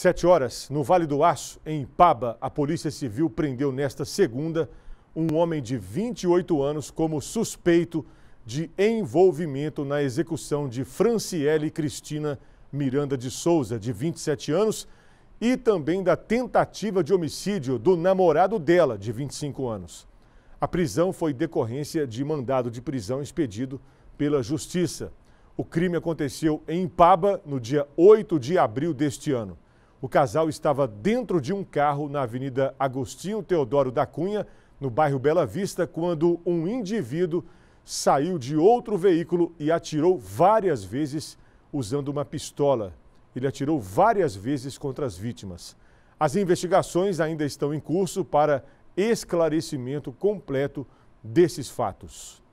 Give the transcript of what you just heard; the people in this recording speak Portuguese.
Sete horas, no Vale do Aço, em Paba, a Polícia Civil prendeu nesta segunda um homem de 28 anos como suspeito de envolvimento na execução de Franciele Cristina Miranda de Souza, de 27 anos, e também da tentativa de homicídio do namorado dela, de 25 anos. A prisão foi decorrência de mandado de prisão expedido pela Justiça. O crime aconteceu em Paba no dia 8 de abril deste ano. O casal estava dentro de um carro na Avenida Agostinho Teodoro da Cunha, no bairro Bela Vista, quando um indivíduo saiu de outro veículo e atirou várias vezes usando uma pistola. Ele atirou várias vezes contra as vítimas. As investigações ainda estão em curso para esclarecimento completo desses fatos.